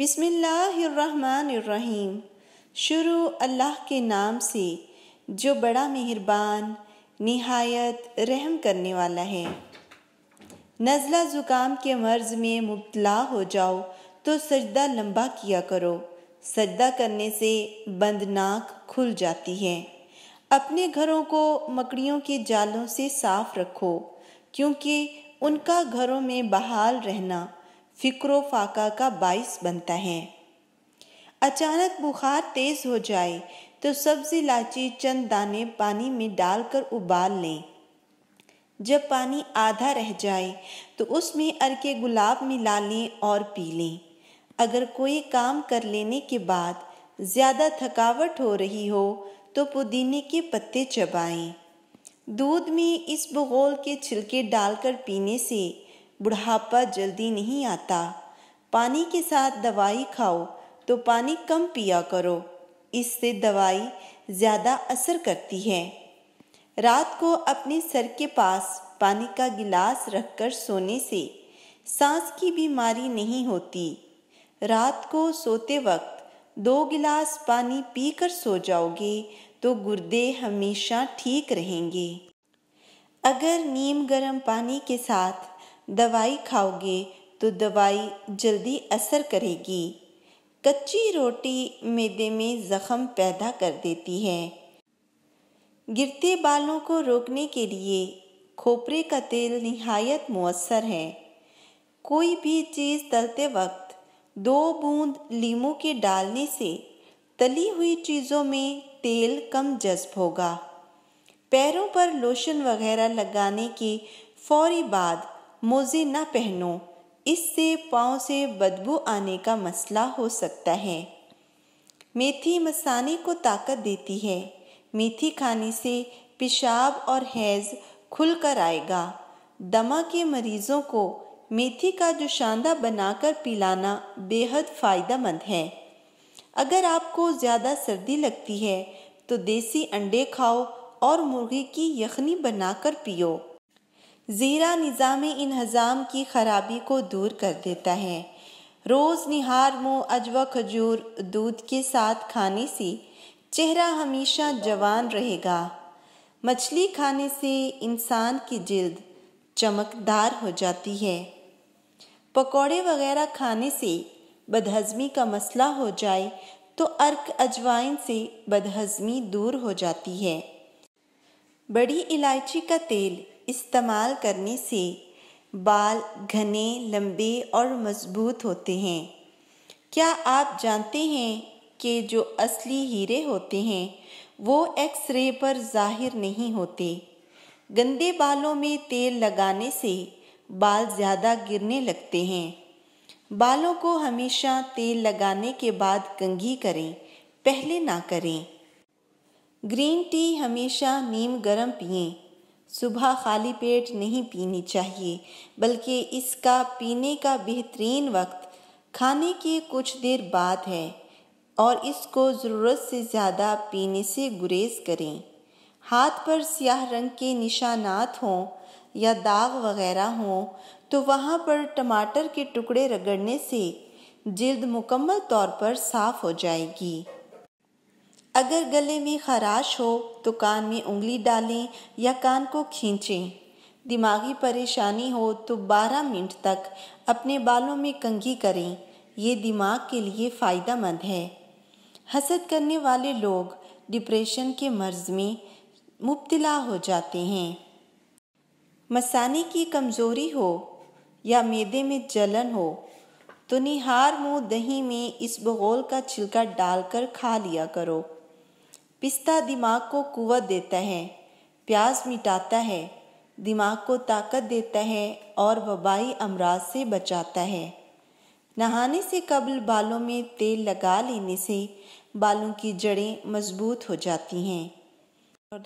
बिस्मिल्लाहिर्रहमानिर्रहीम शुरू अल्लाह के नाम से जो बड़ा मेहरबान नहायत रहम करने वाला है नज़ला ज़ुकाम के मर्ज़ में मुबला हो जाओ तो सजदा लंबा किया करो सजदा करने से बंद नाक खुल जाती है अपने घरों को मकड़ियों के जालों से साफ रखो क्योंकि उनका घरों में बहाल रहना फिक्रो फाका का बाइस बनता है अचानक बुखार तेज हो जाए तो सब्जी लाची चंद दाने पानी में डालकर उबाल लें जब पानी आधा रह जाए तो उसमें अरके गुलाब मिला लें और पी लें अगर कोई काम कर लेने के बाद ज़्यादा थकावट हो रही हो तो पुदीने के पत्ते चबाएं। दूध में इस बगोल के छिलके डालकर पीने से बुढ़ापा जल्दी नहीं आता पानी के साथ दवाई खाओ तो पानी कम पिया करो इससे दवाई ज़्यादा असर करती है रात को अपने सर के पास पानी का गिलास रखकर सोने से सांस की बीमारी नहीं होती रात को सोते वक्त दो गिलास पानी पीकर सो जाओगे तो गुर्दे हमेशा ठीक रहेंगे अगर नीम गर्म पानी के साथ दवाई खाओगे तो दवाई जल्दी असर करेगी कच्ची रोटी मैदे में जख्म पैदा कर देती है गिरते बालों को रोकने के लिए खोपरे का तेल नहायत मौसर है कोई भी चीज़ तलते वक्त दो बूंद लीम के डालने से तली हुई चीज़ों में तेल कम जज्ब होगा पैरों पर लोशन वगैरह लगाने के फौरी बाद मोज़े ना पहनो इससे पाँव से बदबू आने का मसला हो सकता है मेथी मसाने को ताकत देती है मेथी खाने से पेशाब और हैज़ खुल कर आएगा दमा के मरीज़ों को मेथी का जुशांदा बनाकर पिलाना बेहद फ़ायदेमंद है अगर आपको ज़्यादा सर्दी लगती है तो देसी अंडे खाओ और मुर्गी की यखनी बनाकर पियो ज़ीरा निज़ाम इन्हज़ाम की खराबी को दूर कर देता है रोज़ निहार मुँह अजवा खजूर दूध के साथ खाने से चेहरा हमेशा जवान रहेगा मछली खाने से इंसान की जिल्द चमकदार हो जाती है पकौड़े वगैरह खाने से बदहजमी का मसला हो जाए तो अर्क अजवाइन से बदहजमी दूर हो जाती है बड़ी इलायची का तेल इस्तेमाल करने से बाल घने लंबे और मजबूत होते हैं क्या आप जानते हैं कि जो असली हीरे होते हैं वो एक्सरे पर जाहिर नहीं होते गंदे बालों में तेल लगाने से बाल ज़्यादा गिरने लगते हैं बालों को हमेशा तेल लगाने के बाद कंघी करें पहले ना करें ग्रीन टी हमेशा नीम गर्म पिएं सुबह खाली पेट नहीं पीनी चाहिए बल्कि इसका पीने का बेहतरीन वक्त खाने के कुछ देर बाद है और इसको ज़रूरत से ज़्यादा पीने से गुरेज करें हाथ पर स्याह रंग के निशानात हों या दाग वगैरह हों तो वहाँ पर टमाटर के टुकड़े रगड़ने से जिल्द मुकम्मल तौर पर साफ़ हो जाएगी अगर गले में खराश हो तो कान में उंगली डालें या कान को खींचें दिमागी परेशानी हो तो 12 मिनट तक अपने बालों में कंघी करें ये दिमाग के लिए फ़ायदा मंद है हसद करने वाले लोग डिप्रेशन के मर्ज में मुबतला हो जाते हैं मसाने की कमज़ोरी हो या मैदे में जलन हो तो निहार मुँह दही में इस बगोल का छिलका डालकर खा लिया करो पिस्ता दिमाग को कुवत देता है प्यास मिटाता है दिमाग को ताकत देता है और वबाई अमराज से बचाता है नहाने से कबल बालों में तेल लगा लेने से बालों की जड़ें मजबूत हो जाती हैं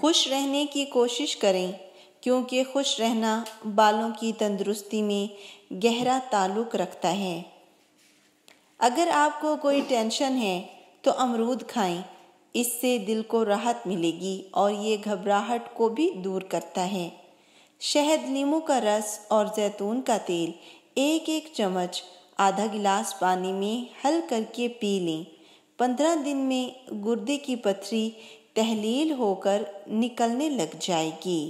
खुश रहने की कोशिश करें क्योंकि खुश रहना बालों की तंदुरुस्ती में गहरा ताल्लुक रखता है अगर आपको कोई टेंशन है तो अमरूद खाएं इससे दिल को राहत मिलेगी और ये घबराहट को भी दूर करता है शहद नींबू का रस और जैतून का तेल एक एक चम्मच आधा गिलास पानी में हल करके पी लें पंद्रह दिन में गुर्दे की पथरी तहलील होकर निकलने लग जाएगी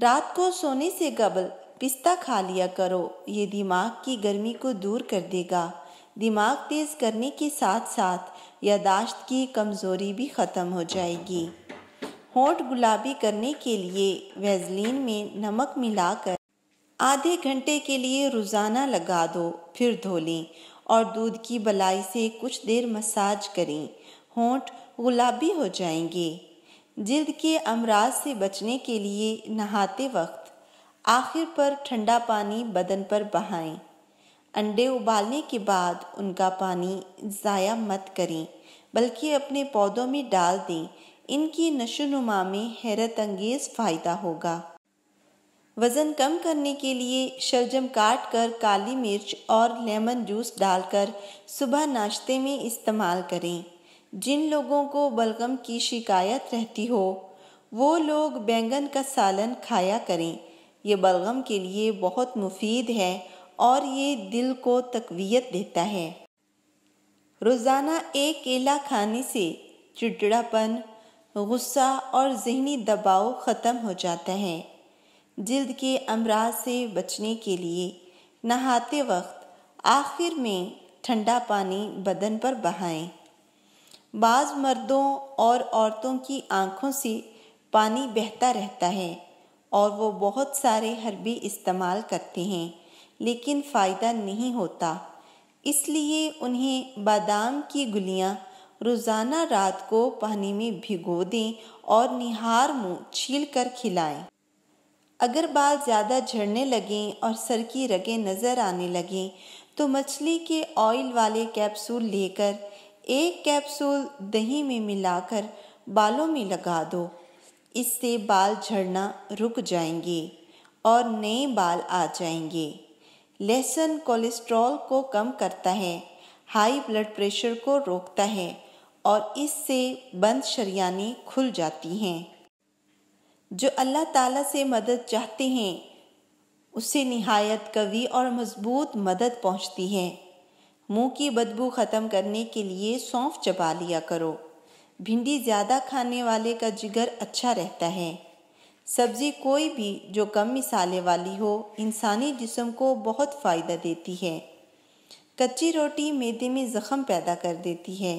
रात को सोने से कबल पिस्ता खा लिया करो ये दिमाग की गर्मी को दूर कर देगा दिमाग तेज करने के साथ साथ यादाश्त की कमज़ोरी भी ख़त्म हो जाएगी होठ गुलाबी करने के लिए वेजलिन में नमक मिलाकर आधे घंटे के लिए रोज़ाना लगा दो फिर धो लें और दूध की बलाई से कुछ देर मसाज करें होंठ गुलाबी हो जाएंगे जिल्द के अमराज से बचने के लिए नहाते वक्त आखिर पर ठंडा पानी बदन पर बहाएं अंडे उबालने के बाद उनका पानी ज़ाया मत करें बल्कि अपने पौधों में डाल दें इनकी नशोनुमा में हैरत अंगेज़ फ़ायदा होगा वज़न कम करने के लिए शलजम काट कर काली मिर्च और लेमन जूस डालकर सुबह नाश्ते में इस्तेमाल करें जिन लोगों को बलगम की शिकायत रहती हो वो लोग बैंगन का सालन खाया करें यह बलगम के लिए बहुत मुफीद है और ये दिल को तकवीत देता है रोज़ाना एक केला खाने से चिड़चिड़ापन गुस्सा और जहनी दबाव ख़त्म हो जाता है जल्द के अमराज से बचने के लिए नहाते वक्त आखिर में ठंडा पानी बदन पर बहाएं। बाज़ मर्दों और औरतों की आँखों से पानी बहता रहता है और वो बहुत सारे हर्बी इस्तेमाल करते हैं लेकिन फ़ायदा नहीं होता इसलिए उन्हें बादाम की गुलियाँ रोज़ाना रात को पानी में भिगो दें और निहार मुँह छील कर खिलाएँ अगर बाल ज़्यादा झड़ने लगें और सर की रगें नज़र आने लगें तो मछली के ऑयल वाले कैप्सूल लेकर एक कैप्सूल दही में मिलाकर बालों में लगा दो इससे बाल झड़ना रुक जाएंगे और नए बाल आ जाएंगे लहसुन कोलेस्ट्रॉल को कम करता है हाई ब्लड प्रेशर को रोकता है और इससे बंद शरियाने खुल जाती हैं जो अल्लाह ताला से मदद चाहते हैं उसे नहायत कवि और मजबूत मदद पहुंचती है मुंह की बदबू ख़त्म करने के लिए सौंफ चबा लिया करो भिंडी ज़्यादा खाने वाले का जिगर अच्छा रहता है सब्ज़ी कोई भी जो कम मिसाले वाली हो इंसानी जिसम को बहुत फ़ायदा देती है कच्ची रोटी मैदे में ज़ख़म पैदा कर देती है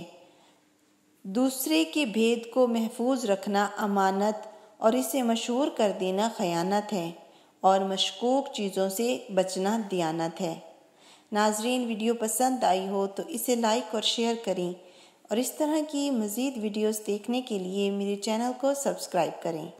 दूसरे के भेद को महफूज रखना अमानत और इसे मशहूर कर देना खयानत है और मशकूक चीज़ों से बचना दियानत है नाजरीन वीडियो पसंद आई हो तो इसे लाइक और शेयर करें और इस तरह की मज़ीद वीडियोस देखने के लिए मेरे चैनल को सब्सक्राइब करें